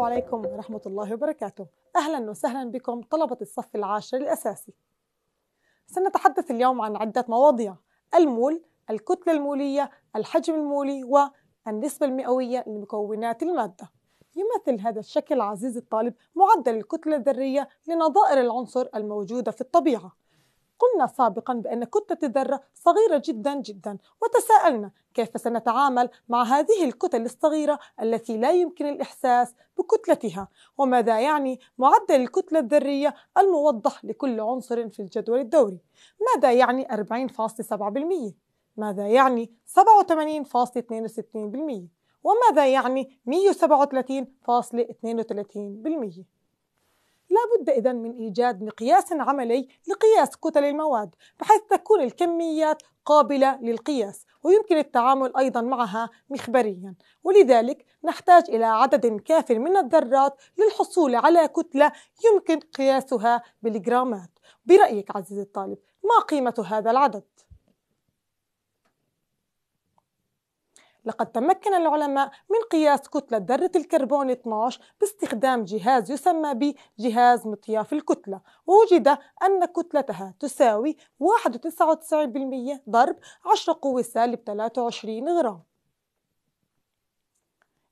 عليكم ورحمة الله وبركاته أهلا وسهلا بكم طلبة الصف العاشر الأساسي سنتحدث اليوم عن عدة مواضيع المول الكتلة المولية الحجم المولي والنسبة المئوية لمكونات المادة يمثل هذا الشكل عزيزي الطالب معدل الكتلة الذرية لنظائر العنصر الموجودة في الطبيعة قلنا سابقا بأن كتلة الذرة صغيرة جدا جدا وتساءلنا كيف سنتعامل مع هذه الكتل الصغيرة التي لا يمكن الإحساس بكتلتها وماذا يعني معدل الكتلة الذرية الموضح لكل عنصر في الجدول الدوري ماذا يعني 40.7% ماذا يعني 87.62% وماذا يعني 137.32% لا بد إذا من إيجاد مقياس عملي لقياس كتل المواد بحيث تكون الكميات قابلة للقياس ويمكن التعامل أيضا معها مخبريا ولذلك نحتاج إلى عدد كاف من الذرات للحصول على كتلة يمكن قياسها بالجرامات برأيك عزيزي الطالب ما قيمة هذا العدد؟ لقد تمكن العلماء من قياس كتلة ذرة الكربون 12 باستخدام جهاز يسمى بجهاز مطياف الكتلة ووجد أن كتلتها تساوي 91.9% ضرب 10 قوة سالب 23 غرام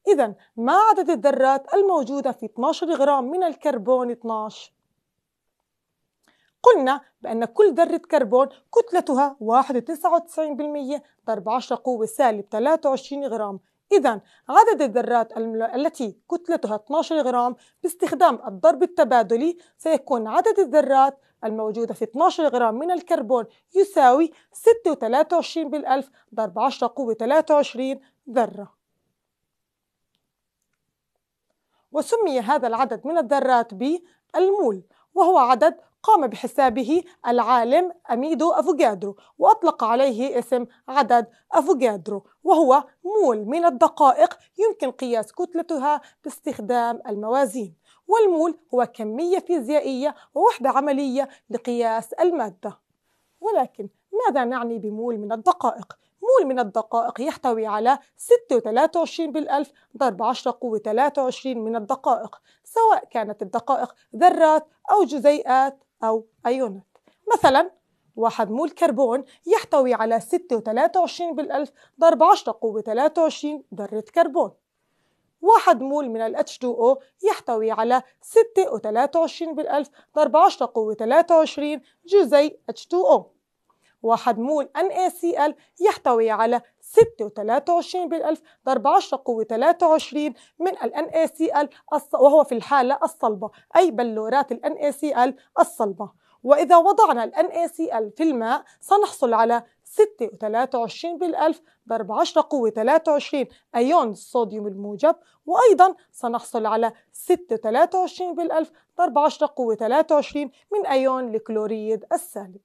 إذا ما عدد الذرات الموجودة في 12 غرام من الكربون 12؟ قلنا بأن كل ذرة كربون كتلتها 1.99 ضرب 10 قوة سالب 23 غرام إذا عدد الذرات التي كتلتها 12 غرام باستخدام الضرب التبادلي سيكون عدد الذرات الموجودة في 12 غرام من الكربون يساوي 623 بالألف ضرب 10 قوة 23 ذرة وسمي هذا العدد من الذرات بالمول وهو عدد قام بحسابه العالم أميدو أفوجادرو وأطلق عليه اسم عدد أفوجادرو وهو مول من الدقائق يمكن قياس كتلتها باستخدام الموازين والمول هو كمية فيزيائية ووحدة عملية لقياس المادة ولكن ماذا نعني بمول من الدقائق؟ مول من الدقائق يحتوي على 623 بالألف ضرب 10 قوة 23 من الدقائق سواء كانت الدقائق ذرات أو جزيئات أو أيونات مثلا واحد مول كربون يحتوي على 6.23 بالألف ضرب 10 قوة 23 ذرة كربون واحد مول من ال H2O يحتوي على 6.23 بالألف ضرب 10 قوة 23 جزيء H2O واحد مول NaCl يحتوي على 6 و23 بالألف ضرب 10 قوة 23 من ال NaCl وهو في الحالة الصلبة أي بلورات ال NaCl الصلبة وإذا وضعنا ال NaCl في الماء سنحصل على 6 بالألف ضرب 10 قوة 23 أيون الصوديوم الموجب وأيضا سنحصل على 6 بالألف ضرب 10 قوة 23 من أيون الكلوريد السالب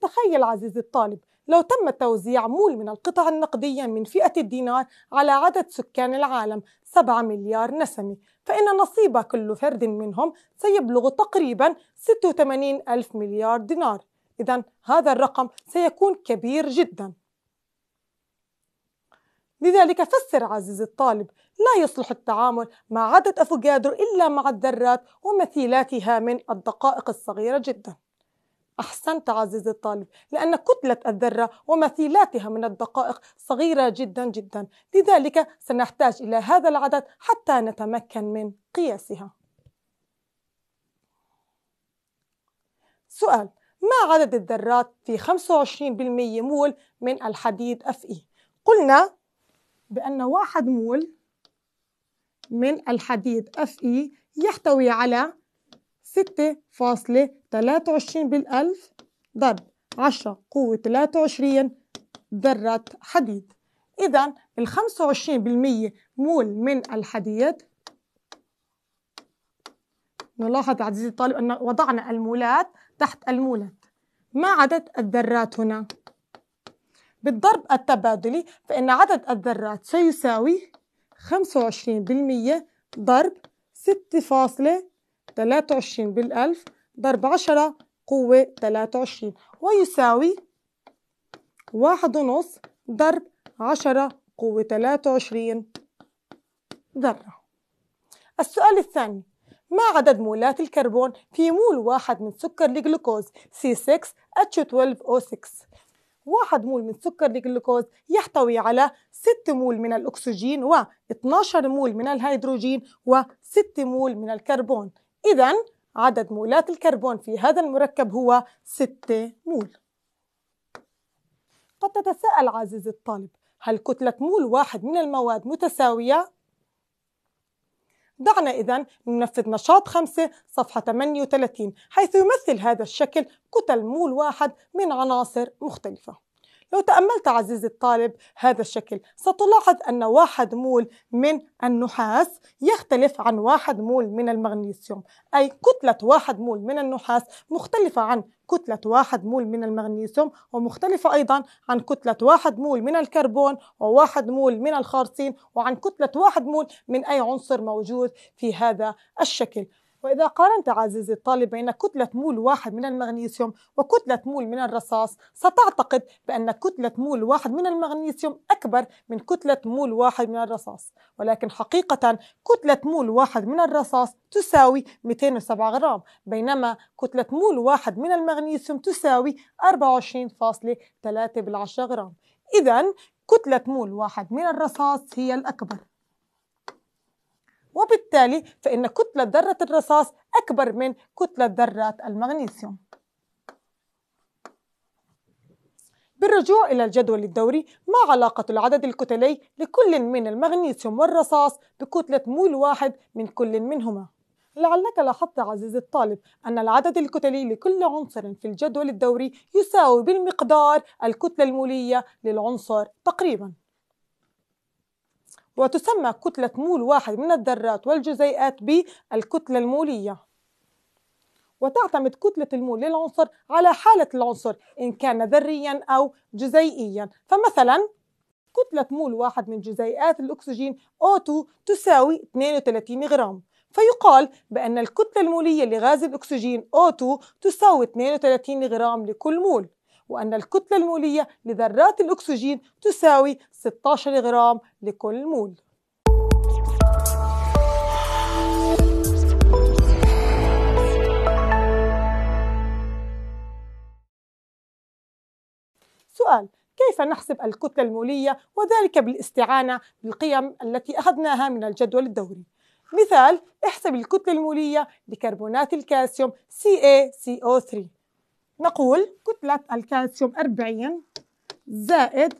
تخيل عزيزي الطالب لو تم توزيع مول من القطع النقدية من فئة الدينار على عدد سكان العالم 7 مليار نسمة فإن نصيب كل فرد منهم سيبلغ تقريبا 86 ألف مليار دينار إذا هذا الرقم سيكون كبير جدا لذلك فسر عزيزي الطالب لا يصلح التعامل مع عدد أفوكادرو إلا مع الذرات ومثيلاتها من الدقائق الصغيرة جداً أحسنت عزيز الطالب لأن كتلة الذرة ومثيلاتها من الدقائق صغيرة جدا جدا لذلك سنحتاج إلى هذا العدد حتى نتمكن من قياسها سؤال ما عدد الذرات في 25% مول من الحديد Fe؟ قلنا بأن واحد مول من الحديد Fe يحتوي على ستة فاصلة تلاتة وعشرين بالألف ضرب عشرة قوة تلاتة وعشرين ذرة حديد إذا الخمسة وعشرين بالمية مول من الحديد نلاحظ عزيزي الطالب أن وضعنا المولات تحت المولات ما عدد الذرات هنا؟ بالضرب التبادلي فإن عدد الذرات سيساوي 25% ضرب فاصلة 23 بالألف ضرب 10 قوة 23 ويساوي واحد ونص ضرب 10 قوة 23 ذرة السؤال الثاني ما عدد مولات الكربون في مول واحد من سكر الجلوكوز C6H12O6 واحد مول من سكر الجلوكوز يحتوي على 6 مول من الأكسجين و 12 مول من الهيدروجين و 6 مول من الكربون إذا عدد مولات الكربون في هذا المركب هو 6 مول قد تتساءل عزيزي الطالب هل كتلة مول واحد من المواد متساوية؟ دعنا إذا ننفذ نشاط 5 صفحة 38 حيث يمثل هذا الشكل كتل مول واحد من عناصر مختلفة لو تأملت عزيزي الطالب هذا الشكل ستلاحظ أن واحد مول من النحاس يختلف عن واحد مول من المغنيسيوم أي كتلة واحد مول من النحاس مختلفة عن كتلة واحد مول من المغنيسيوم ومختلفة أيضا عن كتلة واحد مول من الكربون وواحد مول من الخارصين وعن كتلة واحد مول من أي عنصر موجود في هذا الشكل وإذا قارنت عزيزي الطالب بين كتلة مول واحد من المغنيسيوم وكتلة مول من الرصاص ستعتقد بأن كتلة مول واحد من المغنيسيوم أكبر من كتلة مول واحد من الرصاص ولكن حقيقة كتلة مول واحد من الرصاص تساوي 207 غرام بينما كتلة مول واحد من المغنيسيوم تساوي 24.3 بالعشرة غرام إذا كتلة مول واحد من الرصاص هي الأكبر وبالتالي فإن كتلة ذرة الرصاص أكبر من كتلة ذرة المغنيسيوم بالرجوع إلى الجدول الدوري ما علاقة العدد الكتلي لكل من المغنيسيوم والرصاص بكتلة مول واحد من كل منهما؟ لعلك لاحظت عزيزي الطالب أن العدد الكتلي لكل عنصر في الجدول الدوري يساوي بالمقدار الكتلة المولية للعنصر تقريباً وتسمى كتلة مول واحد من الذرات والجزيئات بالكتلة المولية وتعتمد كتلة المول للعنصر على حالة العنصر إن كان ذريا أو جزيئيا فمثلا كتلة مول واحد من جزيئات الأكسجين O2 تساوي 32 غرام فيقال بأن الكتلة المولية لغاز الأكسجين O2 تساوي 32 غرام لكل مول وأن الكتلة المولية لذرات الأكسجين تساوي 16 غرام لكل مول سؤال كيف نحسب الكتلة المولية وذلك بالاستعانة بالقيم التي أخذناها من الجدول الدوري مثال احسب الكتلة المولية لكربونات الكالسيوم CaCO3 نقول كتلة الكالسيوم 40 زائد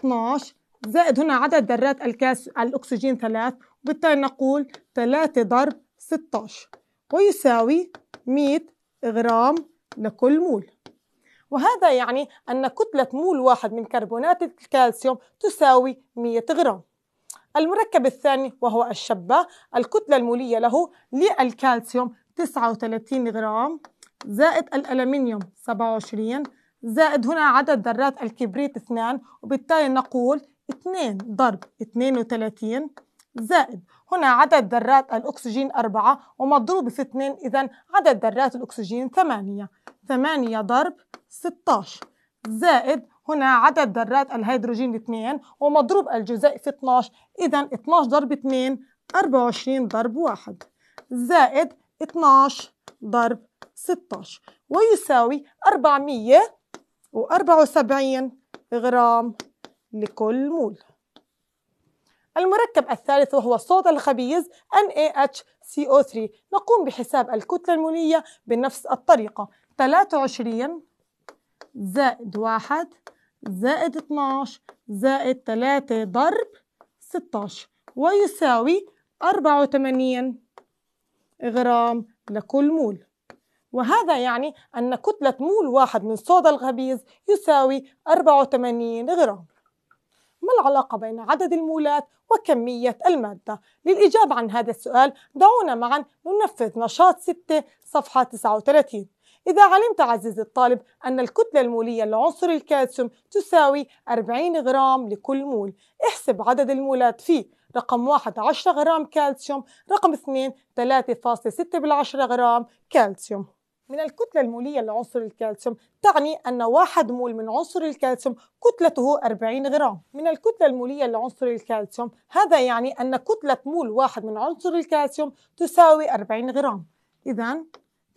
12 زائد هنا عدد ذرات الكاس الأكسجين 3 وبالتالي نقول 3 ضرب 16 ويساوي 100 غرام لكل مول وهذا يعني أن كتلة مول واحد من كربونات الكالسيوم تساوي 100 غرام المركب الثاني وهو الشبة الكتلة المولية له للكالسيوم 39 غرام زائد الألمنيوم 27 زائد هنا عدد ذرات الكبريت 2 وبالتالي نقول 2 ضرب 32 زائد هنا عدد ذرات الأكسجين 4 ومضروب في 2 إذا عدد ذرات الأكسجين 8 8 ضرب 16 زائد هنا عدد ذرات الهيدروجين 2 ومضروب الجزيء في 12 إذا 12 ضرب 2 24 ضرب 1 زائد 12 ضرب 16 ويساوي 474 غرام لكل مول المركب الثالث وهو الصودا الخبيز NaHCO3 نقوم بحساب الكتلة المولية بنفس الطريقة 23 زائد 1 زائد 12 زائد 3 ضرب 16 ويساوي 84 غرام لكل مول وهذا يعني أن كتلة مول واحد من صودا الغبيز يساوي 84 غرام ما العلاقة بين عدد المولات وكمية المادة؟ للإجابة عن هذا السؤال دعونا معا ننفذ نشاط 6 صفحة 39 إذا علمت عزيزي الطالب أن الكتلة المولية لعنصر الكالسيوم تساوي 40 غرام لكل مول احسب عدد المولات فيه رقم واحد 10 غرام كالسيوم رقم اثنين 3.6 بالعشرة غرام كالسيوم من الكتلة المولية لعنصر الكالسيوم تعني أن واحد مول من عنصر الكالسيوم كتلته 40 غرام من الكتلة المولية لعنصر الكالسيوم هذا يعني أن كتلة مول واحد من عنصر الكالسيوم تساوي 40 غرام إذا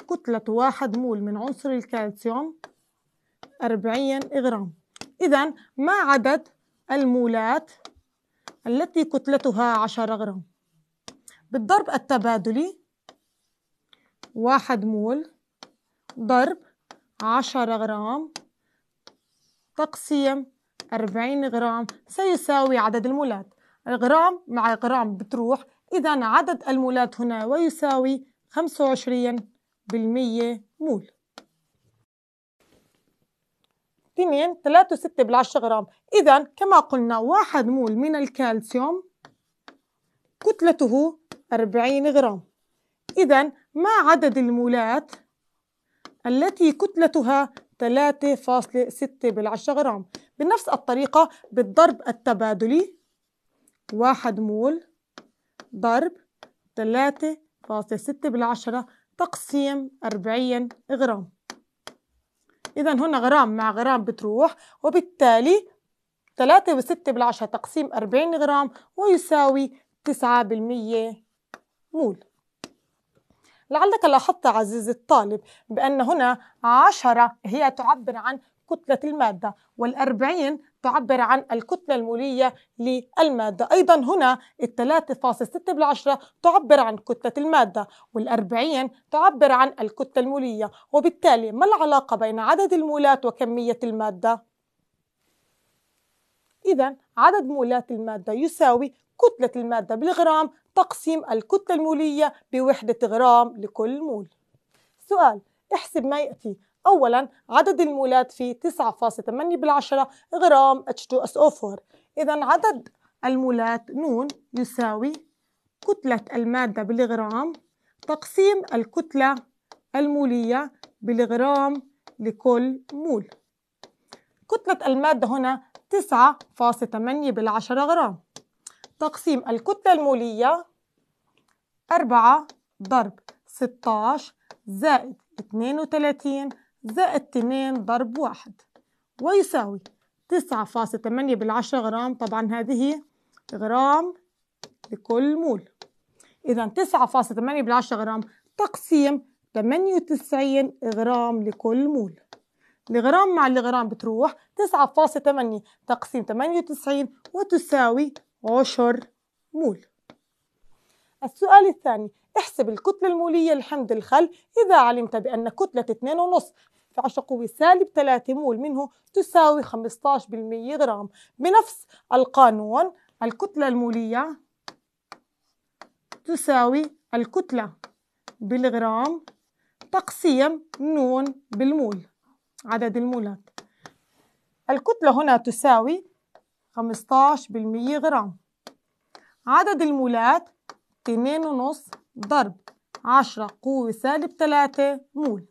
كتلة واحد مول من عنصر الكالسيوم 40 غرام إذا ما عدد المولات التي كتلتها عشر غرام بالضرب التبادلي واحد مول ضرب عشرة غرام تقسيم أربعين غرام سيساوي عدد المولات الغرام مع غرام بتروح إذا عدد المولات هنا ويساوي خمسة وعشرين بالمية مول 2 3 بالعشرة غرام إذا كما قلنا واحد مول من الكالسيوم كتلته 40 غرام إذا ما عدد المولات التي كتلتها 3.6 بالعشرة غرام بنفس الطريقة بالضرب التبادلي واحد مول ضرب 3.6 بالعشرة تقسيم 40 غرام إذا هنا غرام مع غرام بتروح وبالتالي 3 وستة بالعشرة تقسيم 40 غرام ويساوي 9% مول لعلك لاحظت عزيزي الطالب بأن هنا عشرة هي تعبر عن كتلة المادة والأربعين تعبر عن الكتلة المولية للمادة أيضا هنا الثلاثة فاصل ستة بالعشرة تعبر عن كتلة المادة والأربعين تعبر عن الكتلة المولية وبالتالي ما العلاقة بين عدد المولات وكمية المادة؟ إذا عدد مولات المادة يساوي كتلة المادة بالغرام تقسيم الكتلة المولية بوحدة غرام لكل مول سؤال احسب ما يأتي أولا عدد المولات فيه 9.8 بالعشرة غرام H2SO4 إذا عدد المولات نون يساوي كتلة المادة بالغرام تقسيم الكتلة المولية بالغرام لكل مول كتلة المادة هنا 9.8 بالعشرة غرام تقسيم الكتلة المولية 4 ضرب 16 زائد 32 زائد اتنين ضرب واحد ويساوي تسعة تمانية بالعشرة غرام طبعا هذه غرام لكل مول إذا تسعة تمانية بالعشرة غرام تقسيم تمانية وتسعين غرام لكل مول الغرام مع الغرام بتروح تسعة تمانية تقسيم تمانية وتسعين وتساوي عشر مول السؤال الثاني احسب الكتلة المولية لحمض الخل إذا علمت بأن كتلة 2.5 في قوي سالب 3 مول منه تساوي 15 بالمية غرام بنفس القانون الكتلة المولية تساوي الكتلة بالغرام تقسيم نون بالمول عدد المولات الكتلة هنا تساوي 15 بالمية غرام عدد المولات 2.5 ضرب 10 قوة سالب 3 مول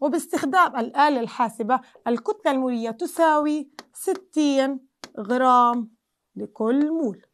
وباستخدام الآلة الحاسبة الكتلة المولية تساوي 60 غرام لكل مول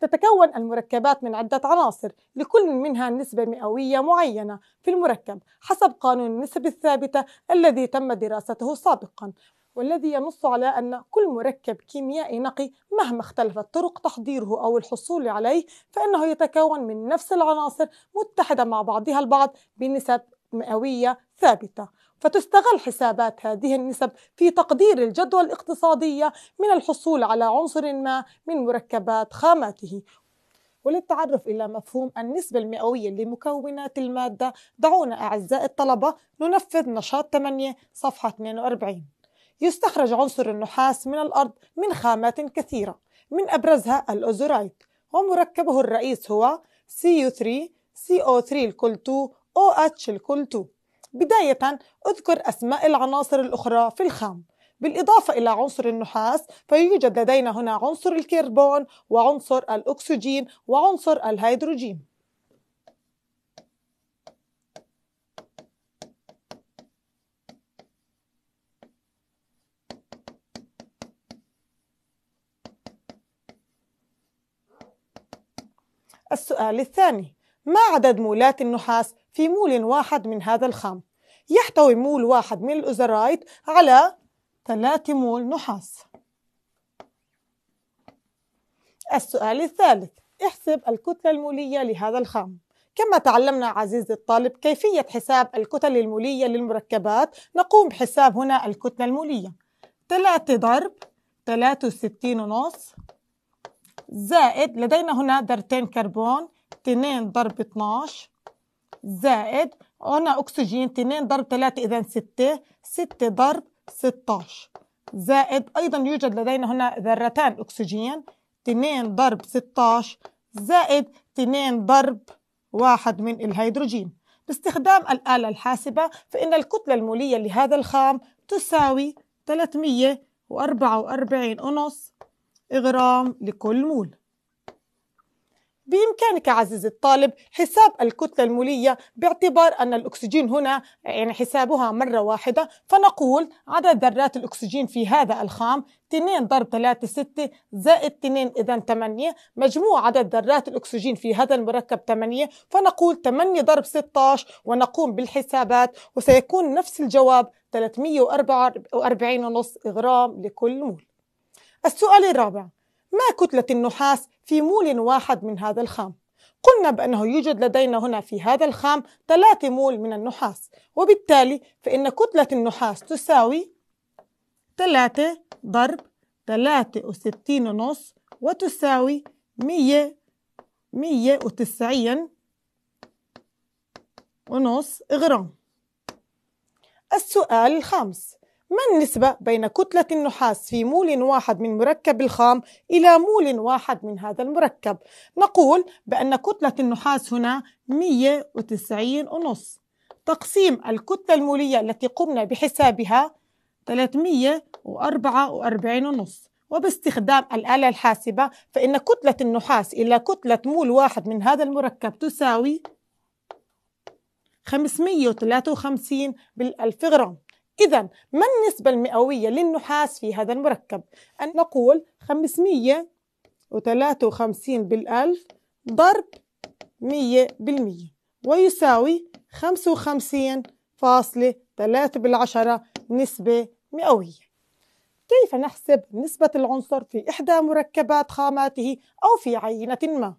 تتكون المركبات من عدة عناصر لكل منها نسبة مئوية معينة في المركب حسب قانون النسب الثابتة الذي تم دراسته سابقا والذي ينص على أن كل مركب كيميائي نقي مهما اختلفت طرق تحضيره أو الحصول عليه فإنه يتكون من نفس العناصر متحدة مع بعضها البعض بنسب مئوية ثابتة فتستغل حسابات هذه النسب في تقدير الجدوى الاقتصادية من الحصول على عنصر ما من مركبات خاماته وللتعرف إلى مفهوم النسبة المئوية لمكونات المادة دعونا أعزائي الطلبة ننفذ نشاط 8 صفحة 42 يستخرج عنصر النحاس من الأرض من خامات كثيرة من أبرزها الأوزورايت ومركبه الرئيس هو cu 3 CO3 الكل 2 OH الكل 2 بداية أذكر أسماء العناصر الأخرى في الخام بالإضافة إلى عنصر النحاس فيوجد لدينا هنا عنصر الكربون وعنصر الأكسجين وعنصر الهيدروجين السؤال الثاني ما عدد مولات النحاس في مول واحد من هذا الخام يحتوي مول واحد من الأوزرايت على 3 مول نحاس السؤال الثالث احسب الكتلة المولية لهذا الخام كما تعلمنا عزيزي الطالب كيفية حساب الكتل المولية للمركبات نقوم بحساب هنا الكتلة المولية 3 ضرب 63 ونص زائد لدينا هنا ذرتين كربون 2 ضرب 12 زائد هنا أكسجين 2 ضرب 3 إذا 6 6 ضرب 16 زائد أيضا يوجد لدينا هنا ذرتان أكسجين 2 ضرب 16 زائد 2 ضرب 1 من الهيدروجين باستخدام الآلة الحاسبة فإن الكتلة المولية لهذا الخام تساوي 344.5 غرام لكل مول بإمكانك عزيزي الطالب حساب الكتلة المولية باعتبار أن الأكسجين هنا يعني حسابها مرة واحدة فنقول عدد ذرات الأكسجين في هذا الخام 2 ضرب 3 6 زائد 2 إذا 8 مجموع عدد ذرات الأكسجين في هذا المركب 8 فنقول 8 ضرب 16 ونقوم بالحسابات وسيكون نفس الجواب 344.5 غرام لكل مول السؤال الرابع ما كتلة النحاس في مول واحد من هذا الخام قلنا بأنه يوجد لدينا هنا في هذا الخام 3 مول من النحاس وبالتالي فإن كتلة النحاس تساوي ثلاثة ضرب وستين ونص وتساوي مية مية وتسعين ونص غرام السؤال الخامس ما النسبة بين كتلة النحاس في مول واحد من مركب الخام إلى مول واحد من هذا المركب؟ نقول بأن كتلة النحاس هنا 190 ونص تقسيم الكتلة المولية التي قمنا بحسابها 344 ونص وباستخدام الآلة الحاسبة فإن كتلة النحاس إلى كتلة مول واحد من هذا المركب تساوي 553 بالألف غرام إذا ما النسبة المئوية للنحاس في هذا المركب؟ أن نقول 553 بالألف ضرب 100 بالمية ويساوي 55.3 بالعشرة نسبة مئوية كيف نحسب نسبة العنصر في إحدى مركبات خاماته أو في عينة ما؟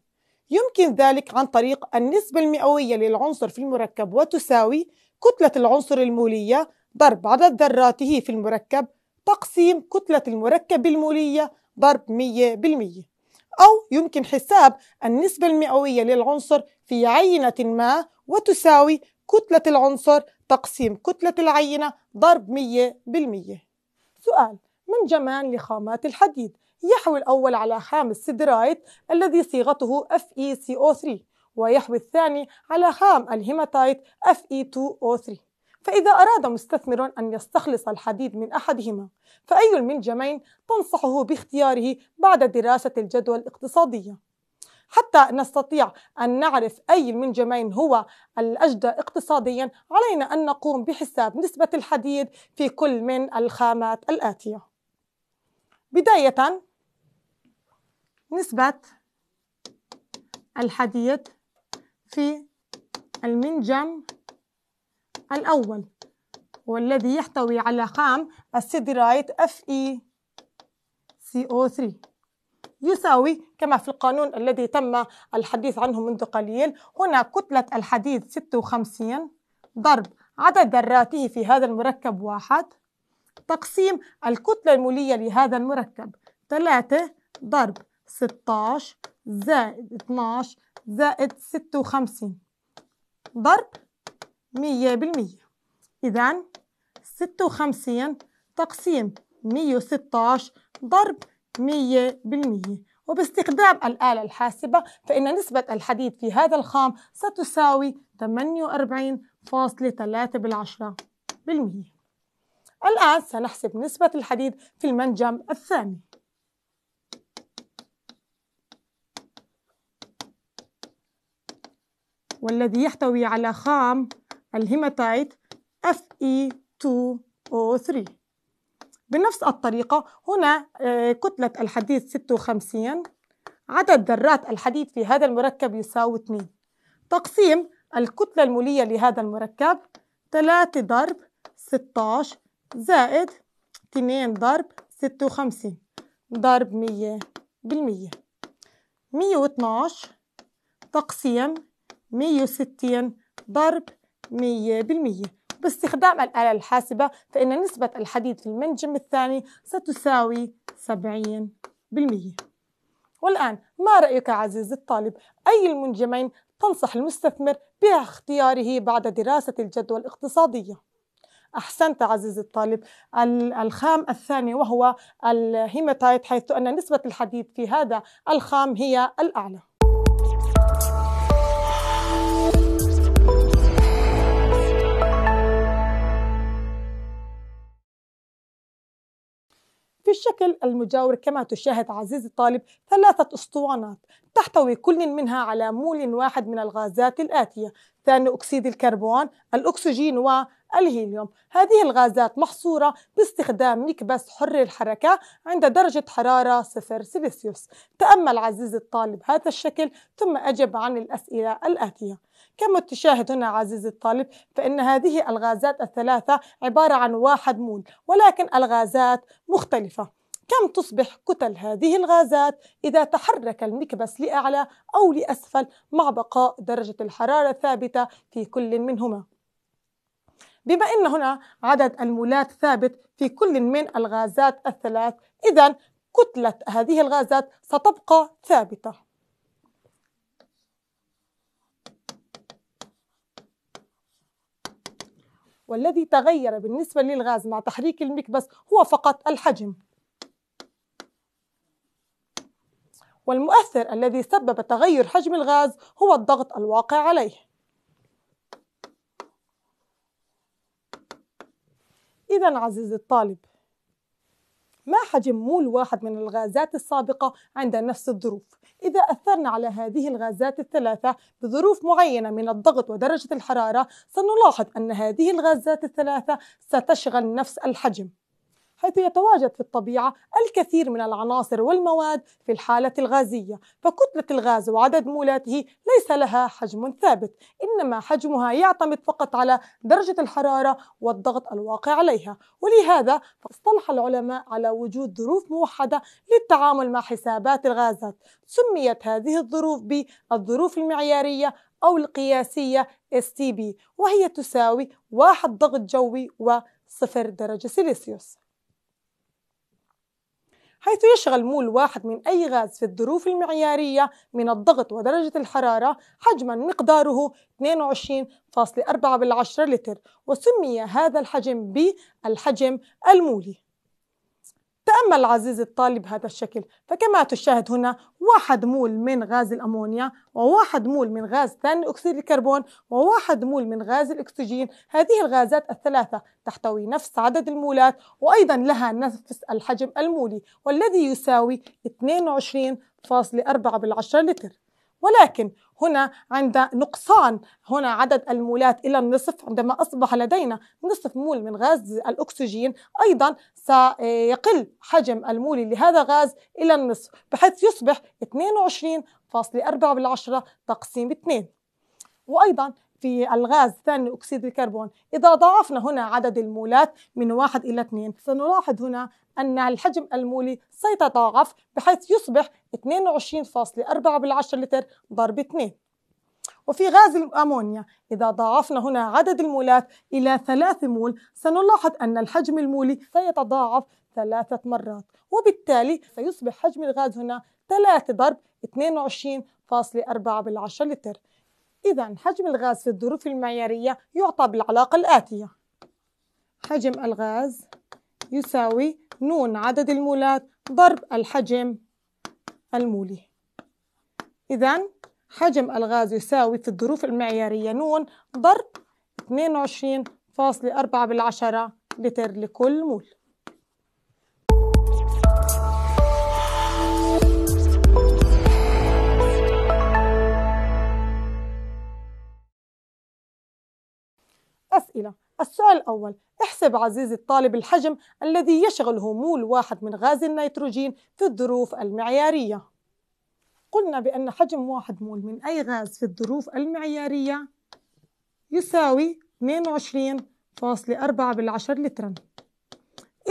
يمكن ذلك عن طريق النسبة المئوية للعنصر في المركب وتساوي كتلة العنصر المولية ضرب عدد ذراته في المركب تقسيم كتلة المركب المولية ضرب 100% أو يمكن حساب النسبة المئوية للعنصر في عينة ما وتساوي كتلة العنصر تقسيم كتلة العينة ضرب 100% سؤال من جمال لخامات الحديد يحوي الأول على خام السيدرايت الذي صيغته FeCO3 ويحوي الثاني على خام الهيماتايت Fe2O3 فإذا أراد مستثمر أن يستخلص الحديد من أحدهما فأي المنجمين تنصحه باختياره بعد دراسة الجدوى الاقتصادية حتى نستطيع أن نعرف أي المنجمين هو الأجدى اقتصاديا علينا أن نقوم بحساب نسبة الحديد في كل من الخامات الآتية بداية نسبة الحديد في المنجم الأول والذي يحتوي على خام السيدرايت feco 3 يساوي كما في القانون الذي تم الحديث عنه منذ قليل هنا كتلة الحديد 56 ضرب عدد ذراته في هذا المركب واحد تقسيم الكتلة المولية لهذا المركب 3 ضرب 16 زائد 12 زائد 56 ضرب مية بالمية إذا ستة وخمسين تقسيم مية وستاش ضرب مية بالمية وباستخدام الآلة الحاسبة فإن نسبة الحديد في هذا الخام ستساوي 48.3 بالعشرة بالمية الآن سنحسب نسبة الحديد في المنجم الثاني والذي يحتوي على خام الهيماتايت Fe2O3 بنفس الطريقة هنا آه، كتلة الحديد 56 عدد ذرات الحديد في هذا المركب يساوي 2 تقسيم الكتلة المولية لهذا المركب 3 ضرب 16 زائد 2 ضرب 56 ضرب 100 بالمية 112 تقسيم 160 ضرب 100% باستخدام الآلة الحاسبة فإن نسبة الحديد في المنجم الثاني ستساوي 70% والآن ما رأيك عزيزي الطالب أي المنجمين تنصح المستثمر باختياره بعد دراسة الجدوى الاقتصادية؟ أحسنت عزيزي الطالب الخام الثاني وهو الهيماتايت حيث أن نسبة الحديد في هذا الخام هي الأعلى في الشكل المجاور كما تشاهد عزيزي الطالب ثلاثة أسطوانات تحتوي كل منها على مول واحد من الغازات الآتية ثاني أكسيد الكربون الأكسجين و الهيليوم هذه الغازات محصورة باستخدام مكبس حر الحركة عند درجة حرارة صفر سيلسيوس تأمل عزيزي الطالب هذا الشكل ثم أجب عن الأسئلة الآتية كما تشاهد هنا عزيزي الطالب فإن هذه الغازات الثلاثة عبارة عن واحد مول ولكن الغازات مختلفة كم تصبح كتل هذه الغازات إذا تحرك المكبس لأعلى أو لأسفل مع بقاء درجة الحرارة ثابتة في كل منهما بما أن هنا عدد المولات ثابت في كل من الغازات الثلاث إذا كتلة هذه الغازات ستبقى ثابتة والذي تغير بالنسبة للغاز مع تحريك المكبس هو فقط الحجم والمؤثر الذي سبب تغير حجم الغاز هو الضغط الواقع عليه إذا عزيزي الطالب ما حجم مول واحد من الغازات السابقة عند نفس الظروف إذا أثرنا على هذه الغازات الثلاثة بظروف معينة من الضغط ودرجة الحرارة سنلاحظ أن هذه الغازات الثلاثة ستشغل نفس الحجم حيث يتواجد في الطبيعة الكثير من العناصر والمواد في الحالة الغازية فكتلة الغاز وعدد مولاته ليس لها حجم ثابت إنما حجمها يعتمد فقط على درجة الحرارة والضغط الواقع عليها ولهذا اصطلح العلماء على وجود ظروف موحدة للتعامل مع حسابات الغازات سميت هذه الظروف بالظروف المعيارية أو القياسية STB وهي تساوي واحد ضغط جوي وصفر درجة سيليسيوس حيث يشغل مول واحد من أي غاز في الظروف المعيارية من الضغط ودرجة الحرارة حجما مقداره 22.4 بالعشرة لتر وسمي هذا الحجم بالحجم المولي تأمل عزيز الطالب هذا الشكل فكما تشاهد هنا واحد مول من غاز الأمونيا وواحد مول من غاز ثاني أكسيد الكربون وواحد مول من غاز الأكسجين هذه الغازات الثلاثة تحتوي نفس عدد المولات وأيضا لها نفس الحجم المولي والذي يساوي 22.4 بالعشرة لتر ولكن هنا عند نقصان هنا عدد المولات إلى النصف عندما أصبح لدينا نصف مول من غاز الأكسجين أيضا سيقل حجم المول لهذا الغاز إلى النصف بحيث يصبح 22.4 تقسيم 2 وأيضا في الغاز ثاني أكسيد الكربون إذا ضاعفنا هنا عدد المولات من واحد إلى اثنين سنلاحظ هنا أن الحجم المولي سيتضاعف بحيث يصبح 22.4 لتر ضرب 2 وفي غاز الأمونيا إذا ضاعفنا هنا عدد المولات إلى 3 مول سنلاحظ أن الحجم المولي سيتضاعف ثلاثة مرات وبالتالي سيصبح حجم الغاز هنا 3 ضرب 22.4 لتر إذا حجم الغاز في الظروف المعيارية يعطى بالعلاقة الآتية حجم الغاز يساوي نون عدد المولات ضرب الحجم المولي إذا حجم الغاز يساوي في الظروف المعيارية نون ضرب 22.4 بالعشرة لتر لكل مول أسئلة السؤال الأول احسب عزيزي الطالب الحجم الذي يشغله مول واحد من غاز النيتروجين في الظروف المعيارية قلنا بأن حجم واحد مول من أي غاز في الظروف المعيارية يساوي 22.4 بالعشر لترا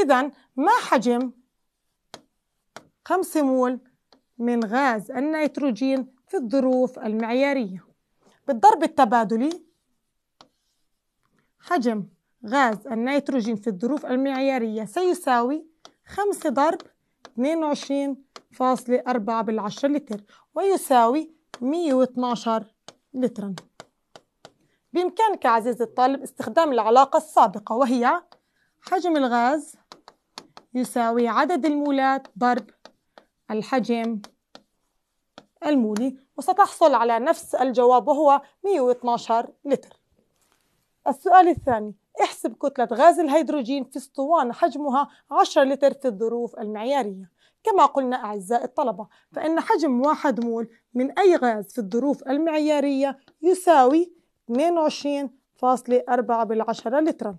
إذا ما حجم 5 مول من غاز النيتروجين في الظروف المعيارية بالضرب التبادلي حجم غاز النيتروجين في الظروف المعيارية سيساوي 5 ضرب 22.4 بالعشرة لتر ويساوي 112 لترا بإمكانك عزيزي الطالب استخدام العلاقة السابقة وهي حجم الغاز يساوي عدد المولات ضرب الحجم المولي وستحصل على نفس الجواب وهو 112 لتر السؤال الثاني احسب كتلة غاز الهيدروجين في اسطوانة حجمها 10 لتر في الظروف المعيارية كما قلنا أعزائي الطلبة فإن حجم واحد مول من أي غاز في الظروف المعيارية يساوي 22.4 بالعشرة لترا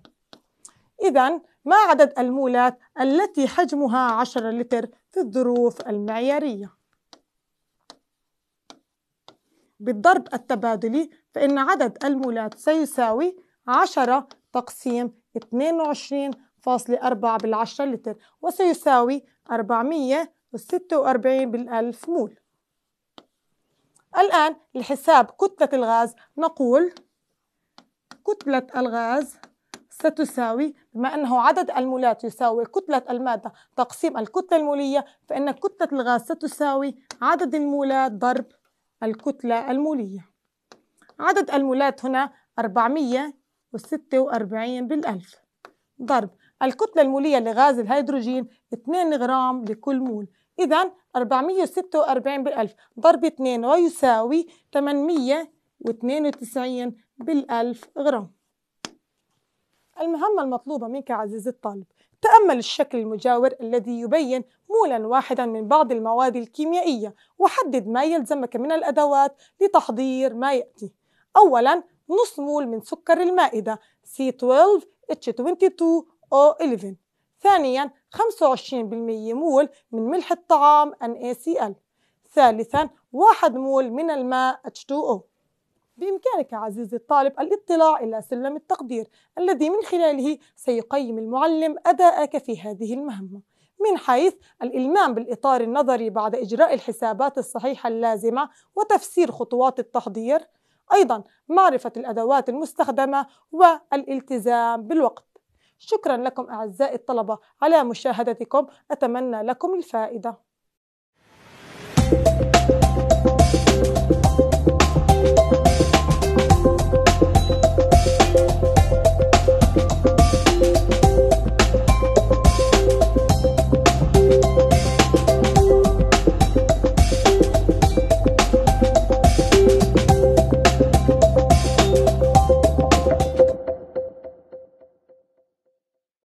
إذا ما عدد المولات التي حجمها 10 لتر في الظروف المعيارية؟ بالضرب التبادلي فإن عدد المولات سيساوي 10 تقسيم 22.4 بالعشرة لتر وسيساوي 446 بالألف مول الآن لحساب كتلة الغاز نقول كتلة الغاز ستساوي بما أنه عدد المولات يساوي كتلة المادة تقسيم الكتلة المولية فإن كتلة الغاز ستساوي عدد المولات ضرب الكتلة المولية عدد المولات هنا 400 وستة وأربعين بالألف ضرب الكتلة المولية لغاز الهيدروجين 2 غرام لكل مول إذا 446 بالألف ضرب 2 ويساوي 892 بالألف غرام المهمة المطلوبة منك عزيزي الطالب تأمل الشكل المجاور الذي يبين مولا واحدا من بعض المواد الكيميائية وحدد ما يلزمك من الأدوات لتحضير ما يأتي أولا نص مول من سكر المائدة C12H22O11 ثانيا 25% مول من ملح الطعام NaCl إيه ثالثا 1 مول من الماء H2O بإمكانك عزيزي الطالب الاطلاع إلى سلم التقدير الذي من خلاله سيقيم المعلم أداءك في هذه المهمة من حيث الإلمام بالإطار النظري بعد إجراء الحسابات الصحيحة اللازمة وتفسير خطوات التحضير أيضا معرفة الأدوات المستخدمة والالتزام بالوقت شكرا لكم أعزائي الطلبة على مشاهدتكم أتمنى لكم الفائدة